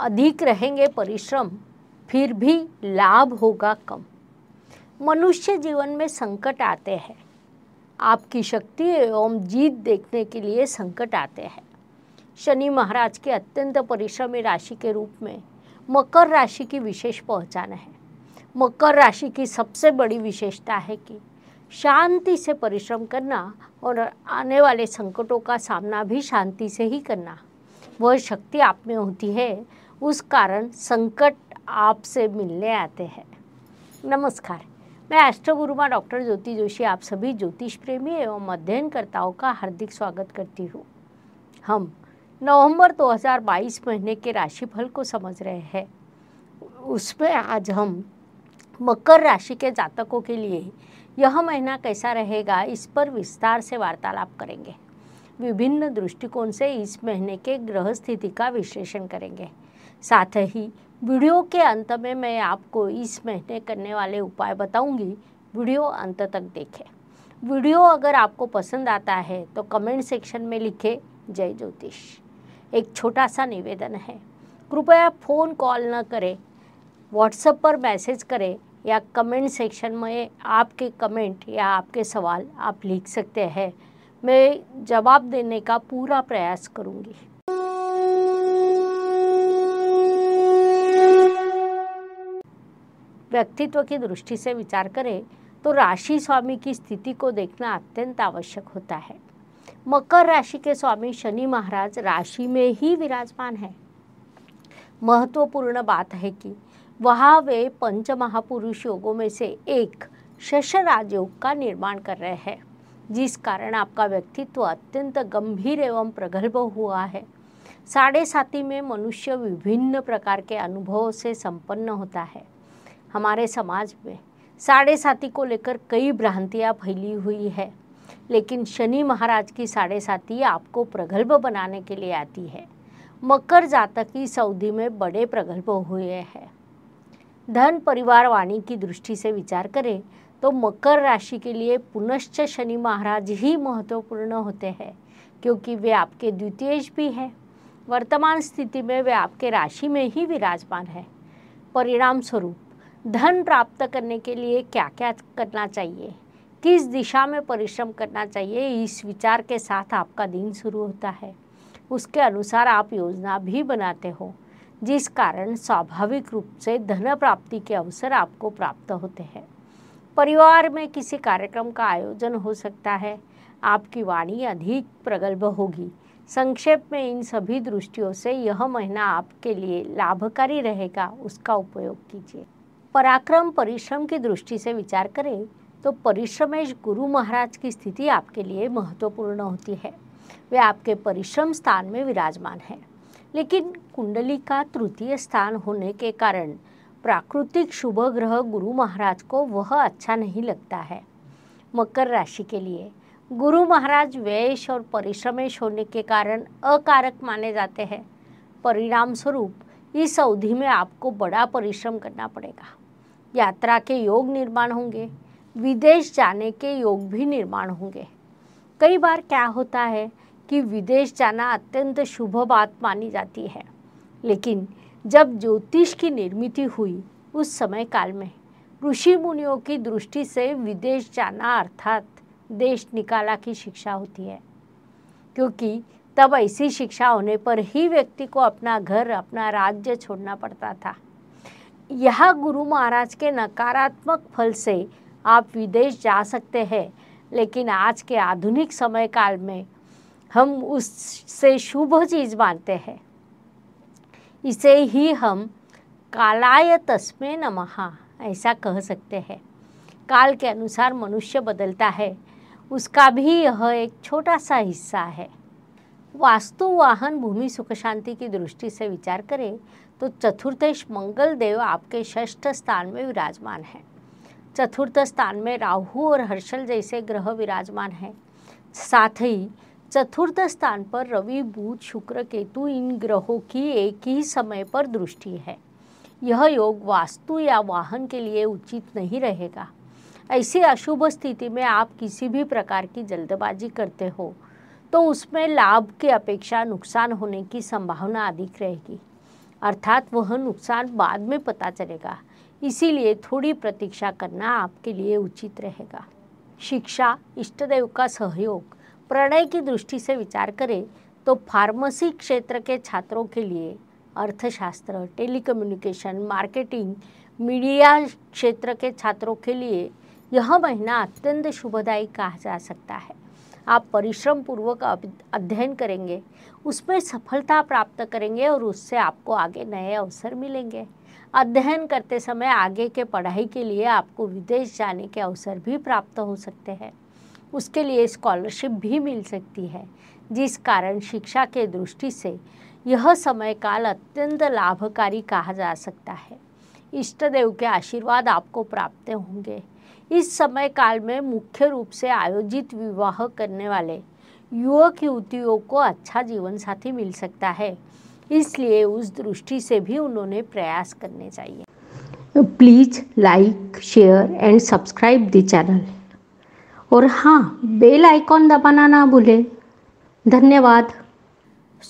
अधिक रहेंगे परिश्रम फिर भी लाभ होगा कम मनुष्य जीवन में संकट आते हैं आपकी शक्ति एवं जीत देखने के लिए संकट आते हैं शनि महाराज के अत्यंत परिश्रमी राशि के रूप में मकर राशि की विशेष पहचान है मकर राशि की सबसे बड़ी विशेषता है कि शांति से परिश्रम करना और आने वाले संकटों का सामना भी शांति से ही करना वह शक्ति आप में होती है उस कारण संकट आपसे मिलने आते हैं नमस्कार मैं अष्टगुरुमा डॉक्टर ज्योति जोशी आप सभी ज्योतिष प्रेमी एवं अध्ययनकर्ताओं का हार्दिक स्वागत करती हूँ हम नवंबर 2022 महीने के राशिफल को समझ रहे हैं उसमें आज हम मकर राशि के जातकों के लिए यह महीना कैसा रहेगा इस पर विस्तार से वार्तालाप करेंगे विभिन्न दृष्टिकोण से इस महीने के ग्रह स्थिति का विश्लेषण करेंगे साथ ही वीडियो के अंत में मैं आपको इस महीने करने वाले उपाय बताऊंगी वीडियो अंत तक देखें वीडियो अगर आपको पसंद आता है तो कमेंट सेक्शन में लिखे जय ज्योतिष एक छोटा सा निवेदन है कृपया फ़ोन कॉल न करें व्हाट्सएप पर मैसेज करें या कमेंट सेक्शन में आपके कमेंट या आपके सवाल आप लिख सकते हैं मैं जवाब देने का पूरा प्रयास करूँगी व्यक्तित्व की दृष्टि से विचार करें तो राशि स्वामी की स्थिति को देखना अत्यंत आवश्यक होता है मकर राशि के स्वामी शनि महाराज राशि में ही विराजमान है महत्वपूर्ण बात है कि वहाँ वे पंच महापुरुष योगों में से एक शश राजयोग का निर्माण कर रहे हैं जिस कारण आपका व्यक्तित्व अत्यंत गंभीर एवं प्रगल्भ हुआ है साढ़े साथी में मनुष्य विभिन्न प्रकार के अनुभवों से संपन्न होता है हमारे समाज में साढ़े साथी को लेकर कई भ्रांतियाँ फैली हुई है लेकिन शनि महाराज की साढ़े साथी आपको प्रगल्भ बनाने के लिए आती है मकर जातक की सऊदी में बड़े प्रगल्भ हुए हैं धन परिवार वाणी की दृष्टि से विचार करें तो मकर राशि के लिए पुनश्च शनि महाराज ही महत्वपूर्ण होते हैं क्योंकि वे आपके द्वितीय भी हैं वर्तमान स्थिति में वे आपके राशि में ही विराजमान है परिणाम स्वरूप धन प्राप्त करने के लिए क्या क्या करना चाहिए किस दिशा में परिश्रम करना चाहिए इस विचार के साथ आपका दिन शुरू होता है उसके अनुसार आप योजना भी बनाते हो जिस कारण स्वाभाविक रूप से धन प्राप्ति के अवसर आपको प्राप्त होते हैं परिवार में किसी कार्यक्रम का आयोजन हो सकता है आपकी वाणी अधिक प्रगल्भ होगी संक्षेप में इन सभी दृष्टियों से यह महीना आपके लिए लाभकारी रहेगा उसका उपयोग कीजिए पराक्रम परिश्रम की दृष्टि से विचार करें तो परिश्रमेश गुरु महाराज की स्थिति आपके लिए महत्वपूर्ण होती है वे आपके परिश्रम स्थान में विराजमान हैं लेकिन कुंडली का तृतीय स्थान होने के कारण प्राकृतिक शुभ ग्रह गुरु महाराज को वह अच्छा नहीं लगता है मकर राशि के लिए गुरु महाराज वेश और परिश्रमेश होने के कारण अकारक माने जाते हैं परिणाम स्वरूप इस अवधि में आपको बड़ा परिश्रम करना पड़ेगा यात्रा के योग निर्माण होंगे विदेश जाने के योग भी निर्माण होंगे कई बार क्या होता है कि विदेश जाना अत्यंत शुभ बात मानी जाती है लेकिन जब ज्योतिष की निर्मित हुई उस समय काल में ऋषि मुनियों की दृष्टि से विदेश जाना अर्थात देश निकाला की शिक्षा होती है क्योंकि तब ऐसी शिक्षा होने पर ही व्यक्ति को अपना घर अपना राज्य छोड़ना पड़ता था यह गुरु महाराज के नकारात्मक फल से आप विदेश जा सकते हैं लेकिन आज के आधुनिक समय काल में हम उससे शुभ चीज मानते हैं इसे ही हम कालाय तस्में नमः ऐसा कह सकते हैं काल के अनुसार मनुष्य बदलता है उसका भी यह एक छोटा सा हिस्सा है वास्तु वाहन भूमि सुख शांति की दृष्टि से विचार करें तो चतुर्थेश मंगल देव आपके षष्ठ स्थान में विराजमान है चतुर्थ स्थान में राहु और हर्षल जैसे ग्रह विराजमान हैं साथ ही चतुर्थ स्थान पर रवि बुध शुक्र केतु इन ग्रहों की एक ही समय पर दृष्टि है यह योग वास्तु या वाहन के लिए उचित नहीं रहेगा ऐसी अशुभ स्थिति में आप किसी भी प्रकार की जल्दबाजी करते हो तो उसमें लाभ के अपेक्षा नुकसान होने की संभावना अधिक रहेगी अर्थात वह नुकसान बाद में पता चलेगा इसीलिए थोड़ी प्रतीक्षा करना आपके लिए उचित रहेगा शिक्षा इष्टदेव का सहयोग प्रणय की दृष्टि से विचार करें तो फार्मेसी क्षेत्र के छात्रों के लिए अर्थशास्त्र टेलीकम्युनिकेशन मार्केटिंग मीडिया क्षेत्र के छात्रों के लिए यह महीना अत्यंत शुभदायी कहा जा सकता है आप परिश्रम पूर्वक अध्ययन करेंगे उसमें सफलता प्राप्त करेंगे और उससे आपको आगे नए अवसर मिलेंगे अध्ययन करते समय आगे के पढ़ाई के लिए आपको विदेश जाने के अवसर भी प्राप्त हो सकते हैं उसके लिए स्कॉलरशिप भी मिल सकती है जिस कारण शिक्षा के दृष्टि से यह समय काल अत्यंत लाभकारी कहा जा सकता है इष्ट देव के आशीर्वाद आपको प्राप्त होंगे इस समय काल में मुख्य रूप से आयोजित विवाह करने वाले युवक युवतियों को अच्छा जीवन साथी मिल सकता है इसलिए उस दृष्टि से भी उन्होंने प्रयास करने चाहिए तो please like share and subscribe the channel और हाँ बेल आइकॉन दबाना ना भूले धन्यवाद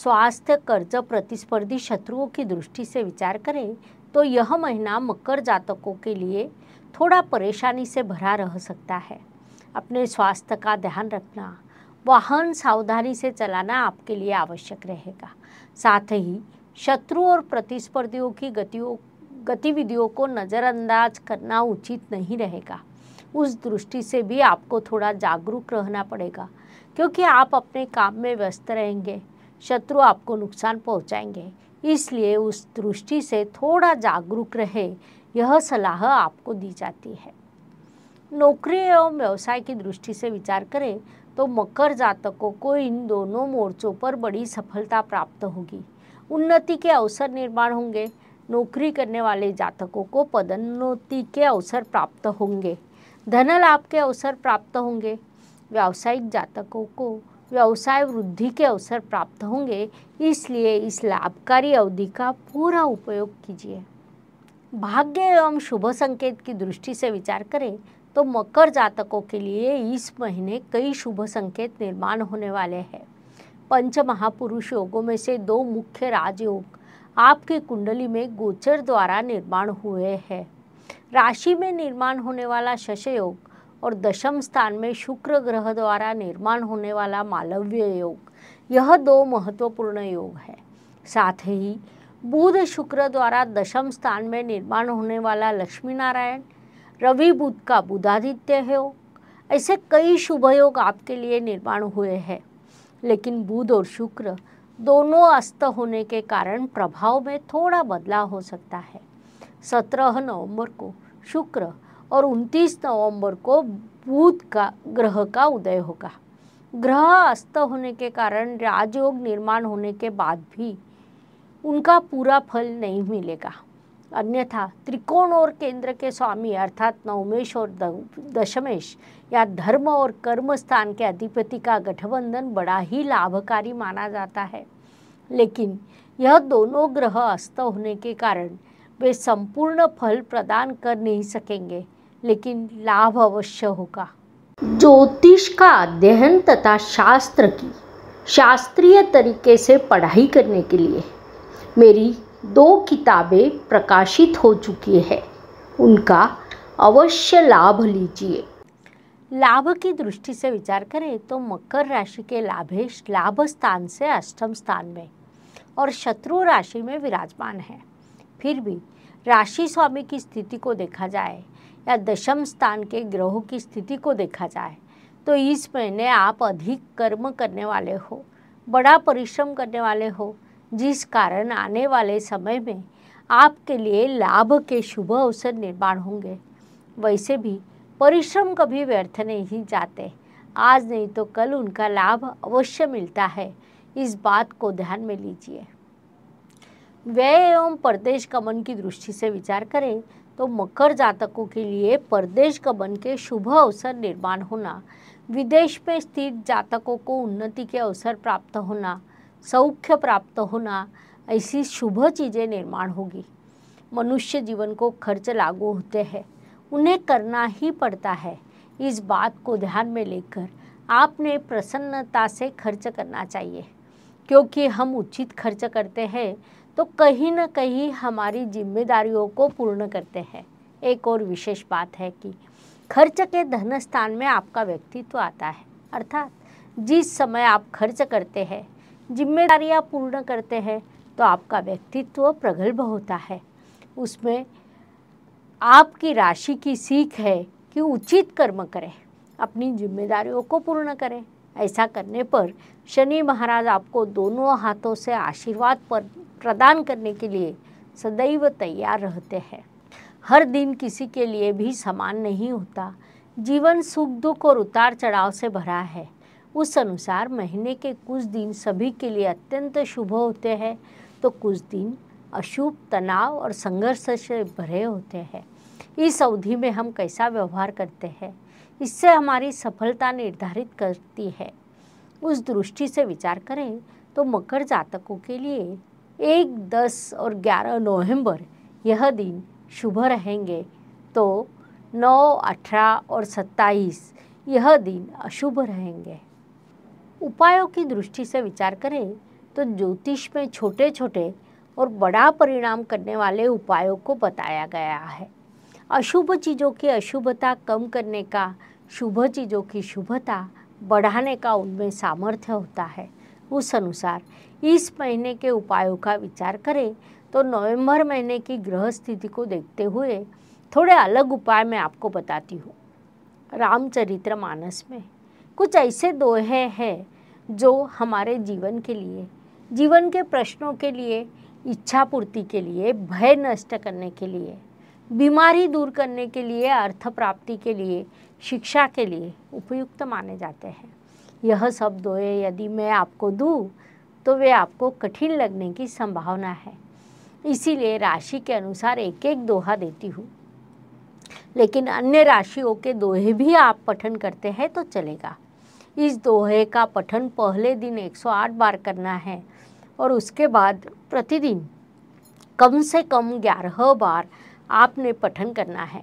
स्वास्थ्य कर्ज प्रतिस्पर्धी शत्रुओं की दृष्टि से विचार करें तो यह महीना मकर जातकों के लिए थोड़ा परेशानी से भरा रह सकता है अपने स्वास्थ्य का ध्यान रखना वाहन सावधानी से चलाना आपके लिए आवश्यक रहेगा साथ ही शत्रु और प्रतिस्पर्धियों की गतियों गतिविधियों को नज़रअंदाज करना उचित नहीं रहेगा उस दृष्टि से भी आपको थोड़ा जागरूक रहना पड़ेगा क्योंकि आप अपने काम में व्यस्त रहेंगे शत्रु आपको नुकसान पहुंचाएंगे इसलिए उस दृष्टि से थोड़ा जागरूक रहे यह सलाह आपको दी जाती है नौकरी एवं व्यवसाय की दृष्टि से विचार करें तो मकर जातकों को इन दोनों मोर्चों पर बड़ी सफलता प्राप्त होगी उन्नति के अवसर निर्माण होंगे नौकरी करने वाले जातकों को पदोन्नति के अवसर प्राप्त होंगे धन लाभ के अवसर प्राप्त होंगे व्यावसायिक जातकों को व्यवसाय वृद्धि के अवसर प्राप्त होंगे इसलिए इस लाभकारी अवधि का पूरा उपयोग कीजिए भाग्य एवं शुभ संकेत की दृष्टि से विचार करें तो मकर जातकों के लिए इस महीने कई शुभ संकेत निर्माण होने वाले हैं पंच महापुरुष योगों में से दो मुख्य राजयोग आपकी कुंडली में गोचर द्वारा निर्माण हुए हैं राशि में निर्माण होने वाला शशयोग और दशम स्थान में शुक्र ग्रह द्वारा निर्माण होने वाला मालव्य योग यह दो महत्वपूर्ण योग है साथ ही बुध शुक्र द्वारा दशम स्थान में निर्माण होने वाला लक्ष्मी नारायण रवि बुध का बुधादित्य योग ऐसे कई शुभ योग आपके लिए निर्माण हुए हैं लेकिन बुध और शुक्र दोनों अस्त होने के कारण प्रभाव में थोड़ा बदलाव हो सकता है सत्रह नवंबर को शुक्र और उनतीस नवंबर को बुध का ग्रह का उदय होगा ग्रह अस्त होने के कारण राजयोग निर्माण होने के बाद भी उनका पूरा फल नहीं मिलेगा अन्यथा त्रिकोण और केंद्र के स्वामी अर्थात नवमेश और दशमेश या धर्म और कर्म स्थान के अधिपति का गठबंधन बड़ा ही लाभकारी माना जाता है लेकिन यह दोनों ग्रह अस्त होने के कारण वे संपूर्ण फल प्रदान कर नहीं सकेंगे लेकिन लाभ अवश्य होगा ज्योतिष का अध्ययन तथा शास्त्र की शास्त्रीय तरीके से पढ़ाई करने के लिए मेरी दो किताबें प्रकाशित हो चुकी है उनका अवश्य लाभ लीजिए लाभ की दृष्टि से विचार करें तो मकर राशि के लाभेश लाभ स्थान से अष्टम स्थान में और शत्रु राशि में विराजमान है फिर भी राशि स्वामी की स्थिति को देखा जाए या दशम स्थान के ग्रहों की स्थिति को देखा जाए तो इस महीने आप अधिक कर्म करने वाले हो बड़ा परिश्रम करने वाले हो जिस कारण आने वाले समय में आपके लिए लाभ के शुभ अवसर निर्माण होंगे वैसे भी परिश्रम कभी व्यर्थ नहीं जाते आज नहीं तो कल उनका लाभ अवश्य मिलता है इस बात को ध्यान में लीजिए व्यय एवं परदेश गमन की दृष्टि से विचार करें तो मकर जातकों के लिए परदेश गमन के शुभ अवसर निर्माण होना विदेश में स्थित जातकों को उन्नति के अवसर प्राप्त होना सौख्य प्राप्त होना ऐसी शुभ चीज़ें निर्माण होगी मनुष्य जीवन को खर्च लागू होते हैं उन्हें करना ही पड़ता है इस बात को ध्यान में लेकर आपने प्रसन्नता से खर्च करना चाहिए क्योंकि हम उचित खर्च करते हैं तो कहीं ना कहीं हमारी जिम्मेदारियों को पूर्ण करते हैं एक और विशेष बात है कि खर्च के धन स्थान में आपका व्यक्तित्व आता है अर्थात जिस समय आप खर्च करते हैं जिम्मेदारियाँ पूर्ण करते हैं तो आपका व्यक्तित्व प्रगल्भ होता है उसमें आपकी राशि की सीख है कि उचित कर्म करें अपनी जिम्मेदारियों को पूर्ण करें ऐसा करने पर शनि महाराज आपको दोनों हाथों से आशीर्वाद पर प्रदान करने के लिए सदैव तैयार रहते हैं हर दिन किसी के लिए भी समान नहीं होता जीवन सुख दुख और उतार चढ़ाव से भरा है उस अनुसार महीने के कुछ दिन सभी के लिए अत्यंत शुभ होते हैं तो कुछ दिन अशुभ तनाव और संघर्ष से भरे होते हैं इस अवधि में हम कैसा व्यवहार करते हैं इससे हमारी सफलता निर्धारित करती है उस दृष्टि से विचार करें तो मकर जातकों के लिए एक दस और ग्यारह नवंबर यह दिन शुभ रहेंगे तो नौ अठारह और सत्ताईस यह दिन अशुभ रहेंगे उपायों की दृष्टि से विचार करें तो ज्योतिष में छोटे छोटे और बड़ा परिणाम करने वाले उपायों को बताया गया है अशुभ चीज़ों की अशुभता कम करने का शुभ चीज़ों की शुभता बढ़ाने का उनमें सामर्थ्य होता है उस अनुसार इस महीने के उपायों का विचार करें तो नवंबर महीने की ग्रह स्थिति को देखते हुए थोड़े अलग उपाय मैं आपको बताती हूँ रामचरित्र मानस में कुछ ऐसे दोहे हैं जो हमारे जीवन के लिए जीवन के प्रश्नों के लिए इच्छा पूर्ति के लिए भय नष्ट करने के लिए बीमारी दूर करने के लिए अर्थ प्राप्ति के लिए शिक्षा के लिए उपयुक्त माने जाते हैं यह सब दोहे यदि मैं आपको दूँ तो वे आपको कठिन लगने की संभावना है इसीलिए राशि के अनुसार एक एक दोहा देती हूँ लेकिन अन्य राशियों के दोहे भी आप पठन करते हैं तो चलेगा इस दोहे का पठन पहले दिन 108 बार करना है और उसके बाद प्रतिदिन कम से कम 11 बार आपने पठन करना है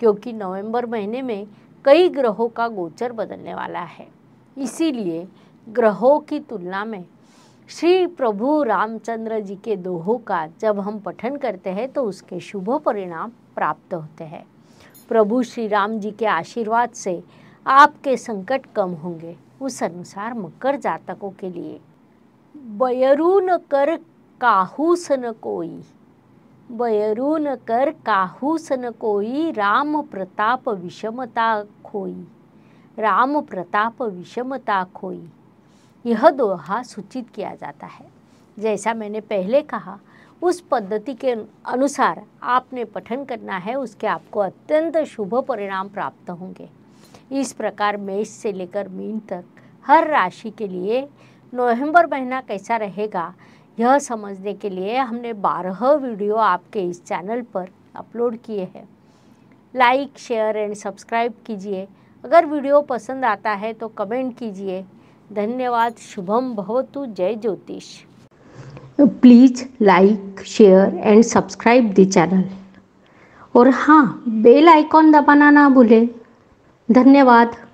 क्योंकि नवंबर महीने में कई ग्रहों का गोचर बदलने वाला है इसीलिए ग्रहों की तुलना में श्री प्रभु रामचंद्र जी के दोहों का जब हम पठन करते हैं तो उसके शुभ परिणाम प्राप्त होते हैं प्रभु श्री राम जी के आशीर्वाद से आपके संकट कम होंगे उस अनुसार मकर जातकों के लिए बयरू न कर काहू सन कोई बयरू न कर काहू सन कोई राम प्रताप विषमता खोई राम प्रताप विषमता खोई यह दोहा सूचित किया जाता है जैसा मैंने पहले कहा उस पद्धति के अनुसार आपने पठन करना है उसके आपको अत्यंत शुभ परिणाम प्राप्त होंगे इस प्रकार मेष से लेकर मीन तक हर राशि के लिए नवंबर महीना कैसा रहेगा यह समझने के लिए हमने बारह वीडियो आपके इस चैनल पर अपलोड किए हैं लाइक शेयर एंड सब्सक्राइब कीजिए अगर वीडियो पसंद आता है तो कमेंट कीजिए धन्यवाद शुभम भवतु जय ज्योतिष please like share and subscribe the channel और हाँ बेल आइकॉन दबाना ना भूलें धन्यवाद